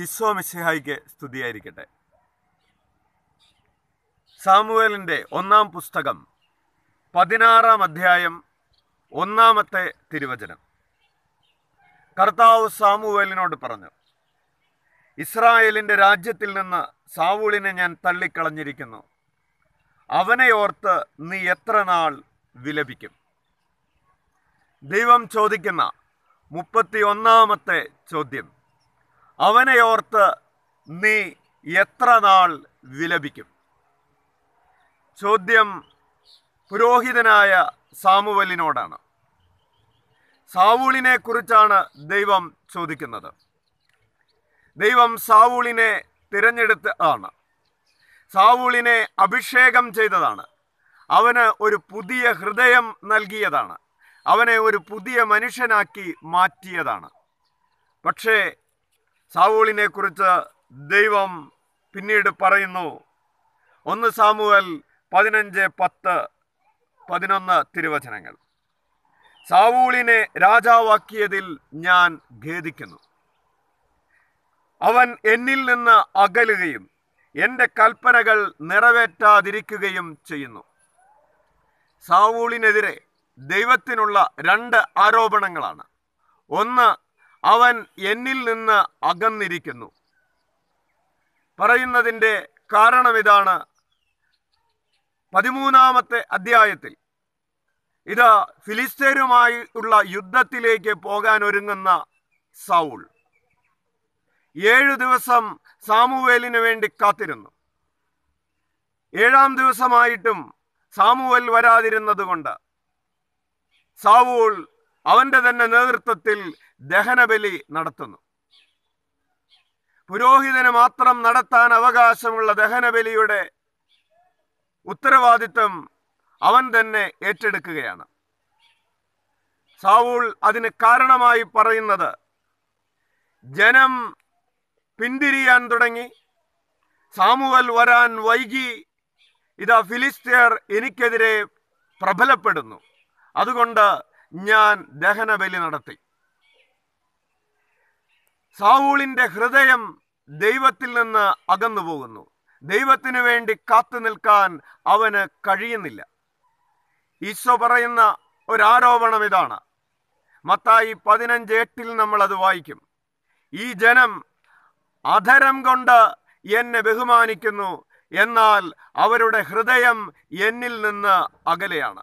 ഈശോ മിശിഹായിക്ക് സ്തുതിയായിരിക്കട്ടെ സാമുവേലിൻ്റെ ഒന്നാം പുസ്തകം പതിനാറാം അധ്യായം ഒന്നാമത്തെ തിരുവചനം കർത്താവ് സാമുവേലിനോട് പറഞ്ഞു ഇസ്രായേലിൻ്റെ രാജ്യത്തിൽ നിന്ന് സാവൂളിനെ ഞാൻ തള്ളിക്കളഞ്ഞിരിക്കുന്നു അവനെ ഓർത്ത് നീ എത്ര നാൾ വിലപിക്കും ദൈവം ചോദിക്കുന്ന മുപ്പത്തി ഒന്നാമത്തെ ചോദ്യം അവനെയോർത്ത് നീ എത്ര നാൾ വിലപിക്കും ചോദ്യം പുരോഹിതനായ സാമുവലിനോടാണ് സാവൂളിനെ കുറിച്ചാണ് ദൈവം ചോദിക്കുന്നത് ദൈവം സാവൂളിനെ തിരഞ്ഞെടുത്ത് ആണ് സാവൂളിനെ അഭിഷേകം ചെയ്തതാണ് അവന് ഒരു പുതിയ ഹൃദയം നൽകിയതാണ് അവനെ ഒരു പുതിയ മനുഷ്യനാക്കി മാറ്റിയതാണ് പക്ഷേ സാവൂളിനെ കുറിച്ച് ദൈവം പിന്നീട് പറയുന്നു ഒന്ന് സാമുവൽ പതിനഞ്ച് പത്ത് പതിനൊന്ന് തിരുവചനങ്ങൾ സാവൂളിനെ രാജാവാക്കിയതിൽ ഞാൻ ഖേദിക്കുന്നു അവൻ എന്നിൽ നിന്ന് അകലുകയും എൻ്റെ കൽപ്പനകൾ നിറവേറ്റാതിരിക്കുകയും ചെയ്യുന്നു സാവൂളിനെതിരെ ദൈവത്തിനുള്ള രണ്ട് ആരോപണങ്ങളാണ് ഒന്ന് അവൻ എന്നിൽ നിന്ന് അകന്നിരിക്കുന്നു പറയുന്നതിൻ്റെ കാരണം ഇതാണ് പതിമൂന്നാമത്തെ അധ്യായത്തിൽ ഇത് ഫിലിസ്തീനുമായുള്ള യുദ്ധത്തിലേക്ക് പോകാൻ ഒരുങ്ങുന്ന സൗൾ ഏഴു ദിവസം സാമുവേലിന് വേണ്ടി കാത്തിരുന്നു ഏഴാം ദിവസമായിട്ടും സാമുവേൽ വരാതിരുന്നതുകൊണ്ട് സാവൂൾ അവന്റെ തന്നെ നേതൃത്വത്തിൽ ദഹനബലി നടത്തുന്നു പുരോഹിതന് മാത്രം നടത്താൻ അവകാശമുള്ള ദഹനബലിയുടെ ഉത്തരവാദിത്വം അവൻ തന്നെ ഏറ്റെടുക്കുകയാണ് സാവൂൾ അതിന് കാരണമായി പറയുന്നത് ജനം പിന്തിരിയാൻ തുടങ്ങി സാമുവൽ വരാൻ വൈകി ഇതാ ഫിലിസ്തീയർ എനിക്കെതിരെ പ്രബലപ്പെടുന്നു അതുകൊണ്ട് ഞാൻ ദഹനബലി നടത്തി സാവൂളിന്റെ ഹൃദയം ദൈവത്തിൽ നിന്ന് അകന്നു പോകുന്നു ദൈവത്തിനു വേണ്ടി കാത്തു നിൽക്കാൻ അവന് കഴിയുന്നില്ല ഈശോ പറയുന്ന ഒരാരോപണം ഇതാണ് മത്തായി പതിനഞ്ച് എട്ടിൽ നമ്മൾ അത് വായിക്കും ഈ ജനം അധരം കൊണ്ട് എന്നെ ബഹുമാനിക്കുന്നു എന്നാൽ അവരുടെ ഹൃദയം എന്നിൽ നിന്ന് അകലെയാണ്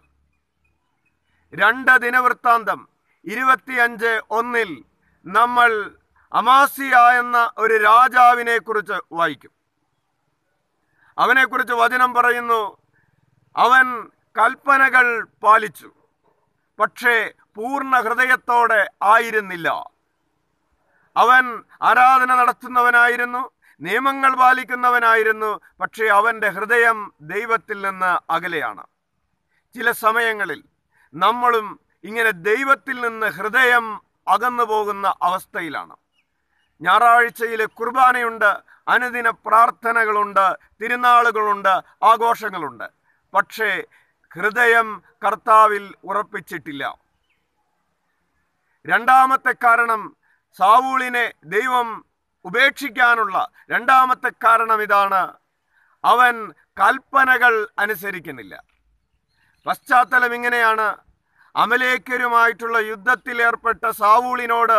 രണ്ട് ദിനവൃത്താന്തം ഇരുപത്തിയഞ്ച് ഒന്നിൽ നമ്മൾ അമാസിയ എന്ന ഒരു രാജാവിനെ കുറിച്ച് വായിക്കും അവനെ കുറിച്ച് വചനം പറയുന്നു അവൻ കൽപ്പനകൾ പാലിച്ചു പക്ഷേ പൂർണ്ണ ഹൃദയത്തോടെ ആയിരുന്നില്ല അവൻ ആരാധന നടത്തുന്നവനായിരുന്നു നിയമങ്ങൾ പാലിക്കുന്നവനായിരുന്നു പക്ഷേ അവൻ്റെ ഹൃദയം ദൈവത്തിൽ നിന്ന് അകലെയാണ് ചില സമയങ്ങളിൽ നമ്മളും ഇങ്ങനെ ദൈവത്തിൽ നിന്ന് ഹൃദയം അകന്നു പോകുന്ന അവസ്ഥയിലാണ് ഞായറാഴ്ചയിലെ കുർബാനയുണ്ട് അനുദിന പ്രാർത്ഥനകളുണ്ട് തിരുനാളുകളുണ്ട് ആഘോഷങ്ങളുണ്ട് പക്ഷേ ഹൃദയം കർത്താവിൽ ഉറപ്പിച്ചിട്ടില്ല രണ്ടാമത്തെ കാരണം സാവൂളിനെ ദൈവം ഉപേക്ഷിക്കാനുള്ള രണ്ടാമത്തെ കാരണം ഇതാണ് അവൻ കൽപ്പനകൾ അനുസരിക്കുന്നില്ല പശ്ചാത്തലം ഇങ്ങനെയാണ് അമലേക്കരുമായിട്ടുള്ള ഏർപ്പെട്ട സാവൂളിനോട്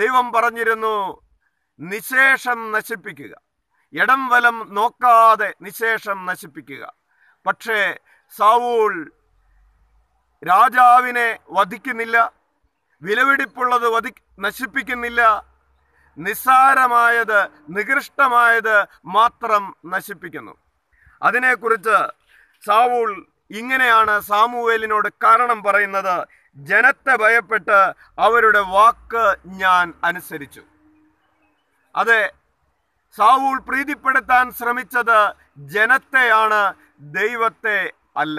ദൈവം പറഞ്ഞിരുന്നു നിശേഷം നശിപ്പിക്കുക ഇടം വലം നോക്കാതെ നിശേഷം നശിപ്പിക്കുക പക്ഷേ സാവൂൾ രാജാവിനെ വധിക്കുന്നില്ല വിലവെടിപ്പുള്ളത് വധി നശിപ്പിക്കുന്നില്ല നിസ്സാരമായത് നികൃഷ്ടമായത് മാത്രം നശിപ്പിക്കുന്നു അതിനെക്കുറിച്ച് സാവൂൾ ഇങ്ങനെയാണ് സാമുവേലിനോട് കാരണം പറയുന്നത് ജനത്തെ ഭയപ്പെട്ട് അവരുടെ വാക്ക് ഞാൻ അനുസരിച്ചു അതെ സാവൂൾ പ്രീതിപ്പെടുത്താൻ ശ്രമിച്ചത് ജനത്തെയാണ് ദൈവത്തെ അല്ല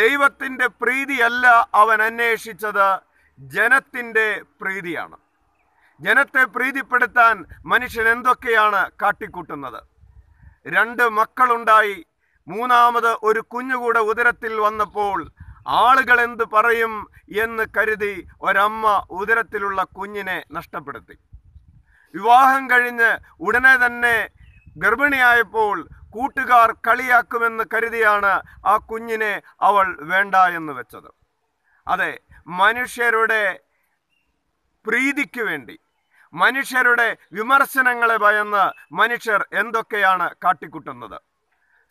ദൈവത്തിൻ്റെ പ്രീതിയല്ല അവൻ അന്വേഷിച്ചത് ജനത്തിൻ്റെ പ്രീതിയാണ് ജനത്തെ പ്രീതിപ്പെടുത്താൻ മനുഷ്യൻ എന്തൊക്കെയാണ് കാട്ടിക്കൂട്ടുന്നത് രണ്ട് മക്കളുണ്ടായി മൂന്നാമത് ഒരു കുഞ്ഞുകൂടെ ഉദരത്തിൽ വന്നപ്പോൾ ആളുകൾ എന്ത് പറയും എന്ന് കരുതി ഒരമ്മ ഉദരത്തിലുള്ള കുഞ്ഞിനെ നഷ്ടപ്പെടുത്തി വിവാഹം കഴിഞ്ഞ് ഉടനെ തന്നെ ഗർഭിണിയായപ്പോൾ കൂട്ടുകാർ കളിയാക്കുമെന്ന് കരുതിയാണ് ആ കുഞ്ഞിനെ അവൾ വേണ്ട എന്ന് വെച്ചത് അതെ മനുഷ്യരുടെ പ്രീതിക്ക് വേണ്ടി മനുഷ്യരുടെ വിമർശനങ്ങളെ ഭയന്ന് മനുഷ്യർ എന്തൊക്കെയാണ് കാട്ടിക്കുട്ടുന്നത്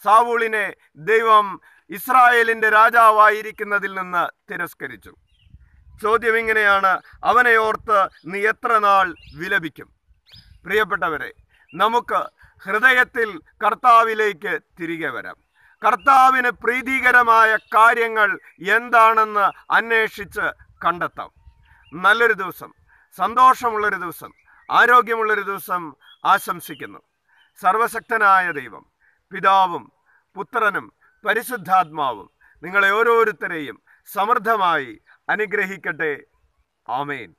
സാവൂളിനെ ദൈവം ഇസ്രായേലിന്റെ രാജാവായിരിക്കുന്നതിൽ നിന്ന് തിരസ്കരിച്ചു ചോദ്യം ഇങ്ങനെയാണ് അവനെ ഓർത്ത് നീ എത്ര നാൾ വിലപിക്കും പ്രിയപ്പെട്ടവരെ നമുക്ക് ഹൃദയത്തിൽ കർത്താവിലേക്ക് തിരികെ വരാം കർത്താവിന് പ്രീതികരമായ കാര്യങ്ങൾ എന്താണെന്ന് അന്വേഷിച്ച് കണ്ടെത്താം നല്ലൊരു ദിവസം സന്തോഷമുള്ളൊരു ദിവസം ആരോഗ്യമുള്ളൊരു ദിവസം ആശംസിക്കുന്നു സർവശക്തനായ ദൈവം പിതാവും പുത്രനും പരിശുദ്ധാത്മാവും നിങ്ങളെ ഓരോരുത്തരെയും സമൃദ്ധമായി അനുഗ്രഹിക്കട്ടെ ആമേൻ